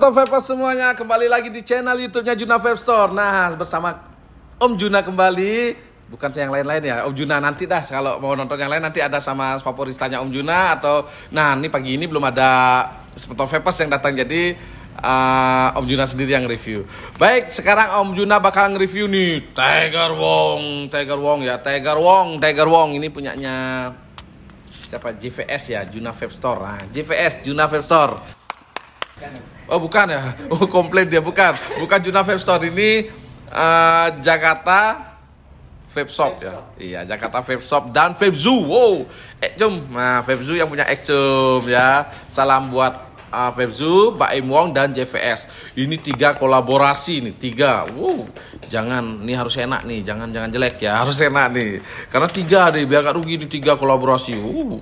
untuk Vapers semuanya kembali lagi di channel YouTube-nya Juna Vape Store. Nah, bersama Om Juna kembali, bukan saya yang lain-lain ya. Om Juna nanti dah kalau mau nonton yang lain nanti ada sama favoritanya Om Juna atau nah, ini pagi ini belum ada Spot Vapers yang datang jadi uh, Om Juna sendiri yang review. Baik, sekarang Om Juna bakal nge-review nih Tiger Wong, Tiger Wong ya, Tiger Wong, Tiger Wong ini punyanya siapa? JVS ya, Juna Vape Store. Nah, JVS Juna Vape Store. Oh bukan ya, oh komplain dia bukan, bukan Juna Vape Store ini uh, Jakarta Vape Shop ya, iya Jakarta Vape Shop dan Vape Zoo, wow, Ekcum, eh, nah Vape Zoo yang punya Ekcum ya, salam buat uh, Vape Zoo, Pak Im Wong dan JVS, ini tiga kolaborasi nih, tiga, wow, jangan, ini harus enak nih, jangan jangan jelek ya, harus enak nih, karena tiga deh, biar gak rugi nih tiga kolaborasi, wow.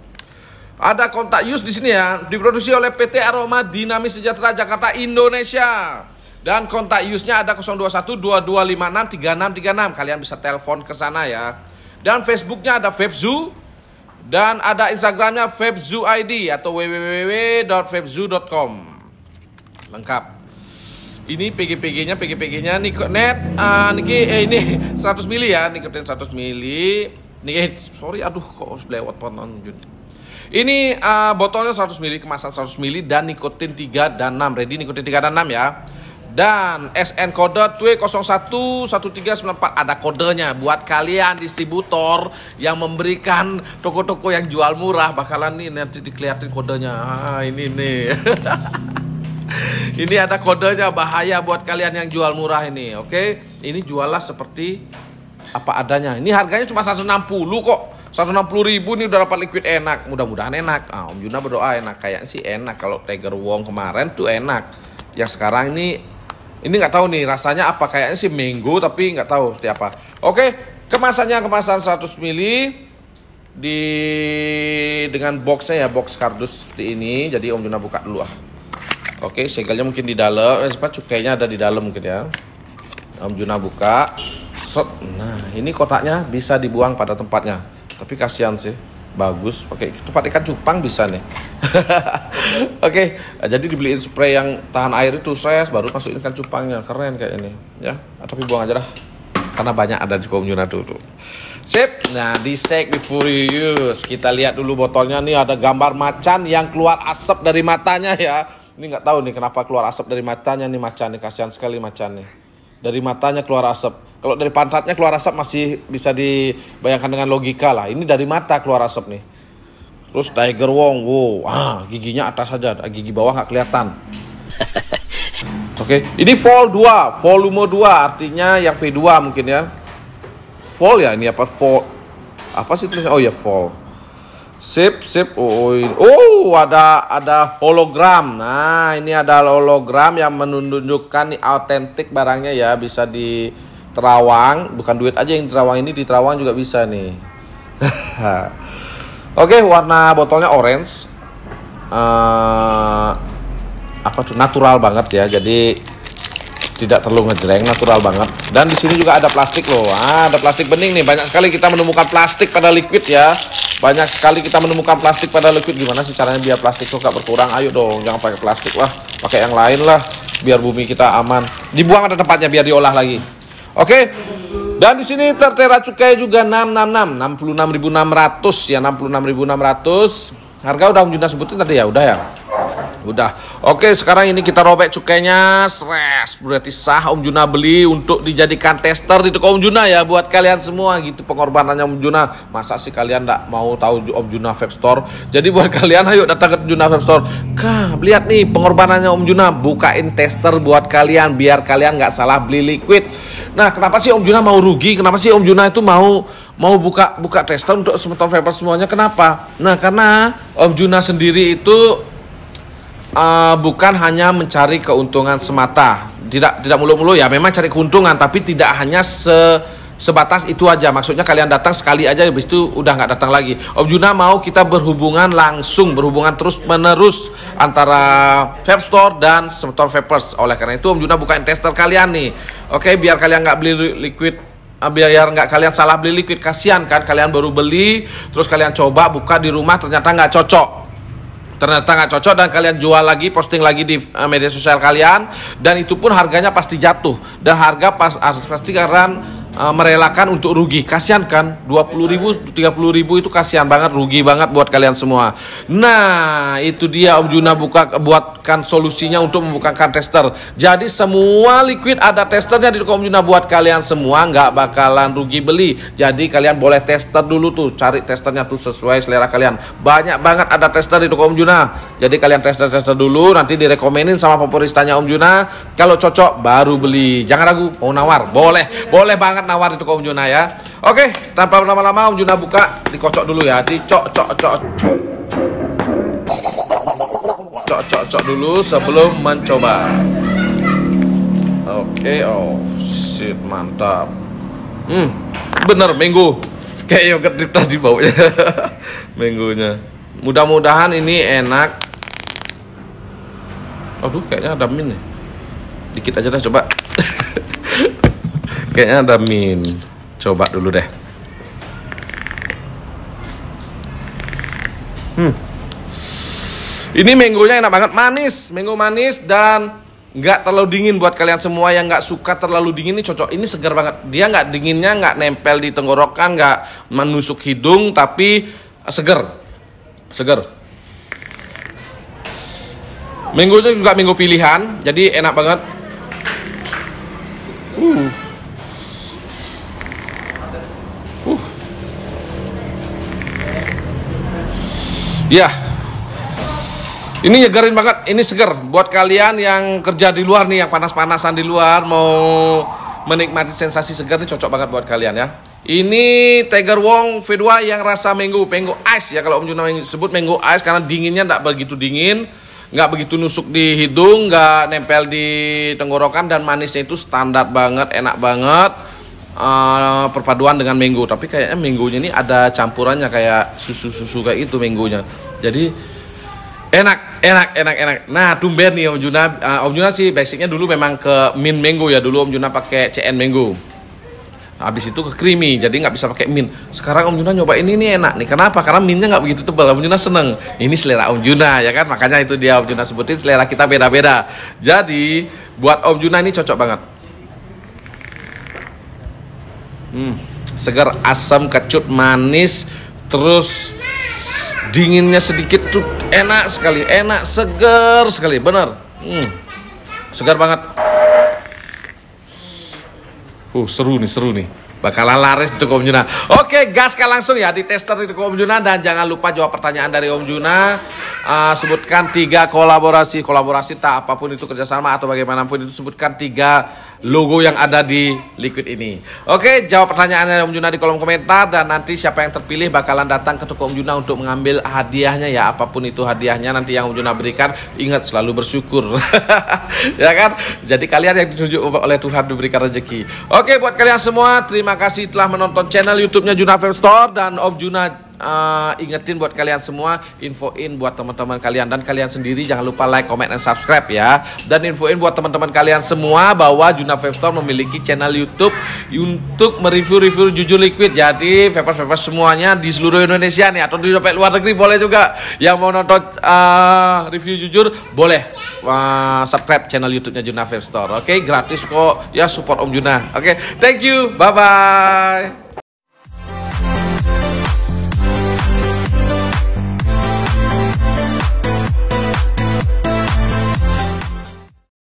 Ada kontak Yus di sini ya, diproduksi oleh PT Aroma Dinamis Sejahtera Jakarta Indonesia. Dan kontak Yusnya ada 021 Kalian bisa telepon ke sana ya. Dan Facebooknya ada Febzu dan ada Instagramnya Febzu ID atau www.febzu.com. Lengkap. Ini PGPG-nya, PGPG-nya Nikonet uh, niki eh, ini 100 mili ya, Nikonet 100 mili. Nih, eh, sorry aduh kok lewat ponon Jun. Ini uh, botolnya 100 ml, kemasan 100 ml dan nikotin 3 dan 6. Ready nikotin 3 dan 6 ya. Dan SN kode W01 1394 ada kodenya buat kalian distributor yang memberikan toko-toko yang jual murah bakalan nih nanti dikelihatin kodenya. Ah, ini nih. ini ada kodenya bahaya buat kalian yang jual murah ini, oke? Okay? Ini jualah seperti apa adanya. Ini harganya cuma 160 kok 160 ribu ini udah dapat liquid enak mudah-mudahan enak ah, Om Juna berdoa enak kayak sih enak kalau Tiger Wong kemarin tuh enak yang sekarang ini ini nggak tahu nih rasanya apa kayaknya sih minggu tapi nggak tahu seperti apa oke kemasannya kemasan 100 mili di dengan boxnya ya box kardus seperti ini jadi Om Juna buka dulu ah oke segelnya mungkin di dalam eh, cukainya ada di dalam mungkin ya Om Juna buka set nah ini kotaknya bisa dibuang pada tempatnya tapi kasihan sih bagus Oke, itu ikan cupang bisa nih oke jadi dibeliin spray yang tahan air itu saya baru masukin ikan cupangnya keren kayak ini ya tapi buang aja lah, karena banyak ada di komunitas tuh, tuh. Sip, nah di before you use. kita lihat dulu botolnya nih ada gambar macan yang keluar asap dari matanya ya. Ini nggak tahu nih kenapa keluar asap dari matanya nih macan nih kasihan sekali macan nih. Dari matanya keluar asap. Kalau dari pantatnya keluar asap masih bisa dibayangkan dengan logika lah. Ini dari mata keluar asap nih. Terus Tiger Wong, wow, ah giginya atas saja, ah, gigi bawah nggak kelihatan. Oke, okay. ini vol 2, volume 2 artinya yang V2 mungkin ya. Vol ya ini apa vol? Apa sih tulisnya? Oh ya vol. Sip, sip. Oh, oh, oh, ada ada hologram. Nah, ini ada hologram yang menunjukkan nih, autentik barangnya ya, bisa di terawang bukan duit aja yang terawang ini di terawang juga bisa nih oke okay, warna botolnya orange uh, apa tuh natural banget ya jadi tidak terlalu ngejreng natural banget dan di sini juga ada plastik loh ah, ada plastik bening nih banyak sekali kita menemukan plastik pada liquid ya banyak sekali kita menemukan plastik pada liquid gimana sih caranya biar plastik tuh gak berkurang ayo dong jangan pakai plastik lah pakai yang lain lah biar bumi kita aman dibuang ada tempatnya biar diolah lagi Oke. Okay? Dan di sini tertera cukai juga 666, 66.600 ya 66.600. Harga udah Junda sebutin tadi ya, udah ya udah. Oke, sekarang ini kita robek cukainya. stress berarti sah Om Juna beli untuk dijadikan tester di toko Om Juna ya buat kalian semua gitu pengorbanannya Om Juna. Masa sih kalian gak mau tahu Om Juna Vape Store? Jadi buat kalian ayo datang ke Juna Vape Store. Kah, lihat nih pengorbanannya Om Juna bukain tester buat kalian biar kalian gak salah beli liquid. Nah, kenapa sih Om Juna mau rugi? Kenapa sih Om Juna itu mau mau buka buka tester untuk semua vapor semuanya kenapa? Nah karena Om Juna sendiri itu uh, bukan hanya mencari keuntungan semata. Tidak tidak mulu-mulu ya, memang cari keuntungan tapi tidak hanya se sebatas itu aja. Maksudnya kalian datang sekali aja habis itu udah nggak datang lagi. Om Juna mau kita berhubungan langsung, berhubungan terus-menerus antara vape store dan store vapers. Oleh karena itu Om Juna bukan tester kalian nih. Oke, biar kalian nggak beli liquid eh, biar nggak kalian salah beli liquid kasihan kan kalian baru beli terus kalian coba buka di rumah ternyata nggak cocok ternyata nggak cocok dan kalian jual lagi posting lagi di eh, media sosial kalian dan itu pun harganya pasti jatuh dan harga pas pasti karena uh, merelakan untuk rugi. Kasihan kan? 20 ribu, 30 ribu itu kasihan banget, rugi banget buat kalian semua. Nah, itu dia Om Juna buka buatkan solusinya untuk membukakan tester. Jadi semua liquid ada testernya di Om Juna buat kalian semua nggak bakalan rugi beli. Jadi kalian boleh tester dulu tuh, cari testernya tuh sesuai selera kalian. Banyak banget ada tester di toko Om Juna. Jadi kalian tester-tester dulu, nanti direkomenin sama favoritanya Om Juna. Kalau cocok baru beli. Jangan ragu, mau nawar, boleh, boleh banget nawar itu Om Juna ya. Oke, tanpa lama-lama Om Juna buka, dikocok dulu ya, dicok cok cok. Cok cok cok dulu sebelum mencoba. Oke, oh shit mantap. Hmm, bener minggu. Kayak yogurt di tadi baunya. Minggunya. Mudah-mudahan ini enak. Aduh, kayaknya ada min nih. Dikit aja dah coba. Kayaknya ada min. Coba dulu deh. Hmm. Ini menggonya enak banget, manis, minggu manis dan nggak terlalu dingin buat kalian semua yang nggak suka terlalu dingin ini cocok. Ini segar banget. Dia nggak dinginnya nggak nempel di tenggorokan, nggak menusuk hidung, tapi segar, segar. Minggu juga minggu pilihan, jadi enak banget. Uh. Ya. Ini nyegerin banget, ini seger buat kalian yang kerja di luar nih yang panas-panasan di luar mau menikmati sensasi segar ini cocok banget buat kalian ya. Ini Tiger Wong V2 yang rasa mango, mango ice ya kalau Om Juna sebut mango ice karena dinginnya tidak begitu dingin, nggak begitu nusuk di hidung, nggak nempel di tenggorokan dan manisnya itu standar banget, enak banget uh, perpaduan dengan mango tapi kayaknya minggunya ini ada campurannya kayak susu susu kayak itu minggunya. jadi enak enak enak enak nah tumben nih om Juna uh, om Juna sih basicnya dulu memang ke min mango ya dulu om Juna pakai CN mango nah, habis itu ke creamy jadi nggak bisa pakai min sekarang om Juna nyoba ini nih enak nih kenapa karena minnya nggak begitu tebal om Juna seneng ini selera om Juna ya kan makanya itu dia om Juna sebutin selera kita beda-beda jadi buat om Juna ini cocok banget Hmm, segar, asam, kecut, manis, terus dinginnya sedikit tuh enak sekali, enak segar sekali, bener. Hmm, segar banget. Uh, seru nih, seru nih. Bakalan laris untuk Om Juna. Oke, gaskan langsung ya di tester itu Om Juna dan jangan lupa jawab pertanyaan dari Om Juna. Uh, sebutkan tiga kolaborasi, kolaborasi tak apapun itu kerjasama atau bagaimanapun itu sebutkan tiga logo yang ada di liquid ini. Oke, jawab pertanyaannya Om Juna di kolom komentar dan nanti siapa yang terpilih bakalan datang ke toko Om Juna untuk mengambil hadiahnya ya, apapun itu hadiahnya nanti yang Om Juna berikan, ingat selalu bersyukur. ya kan? Jadi kalian yang ditunjuk oleh Tuhan diberikan rezeki. Oke, buat kalian semua terima kasih telah menonton channel YouTube-nya Juna Film Store dan Om Juna uh, ingetin buat kalian semua, infoin buat teman-teman kalian dan kalian sendiri jangan lupa like, comment, dan subscribe ya. Dan infoin buat teman-teman kalian semua bahwa Juna Store memiliki channel YouTube untuk mereview-review jujur liquid. Jadi vapers-vapers semuanya di seluruh Indonesia nih atau di luar negeri boleh juga. Yang mau nonton uh, review jujur boleh uh, subscribe channel YouTube-nya Juna Store. Oke, okay? gratis kok. Ya support Om Juna. Oke, okay? thank you. Bye bye.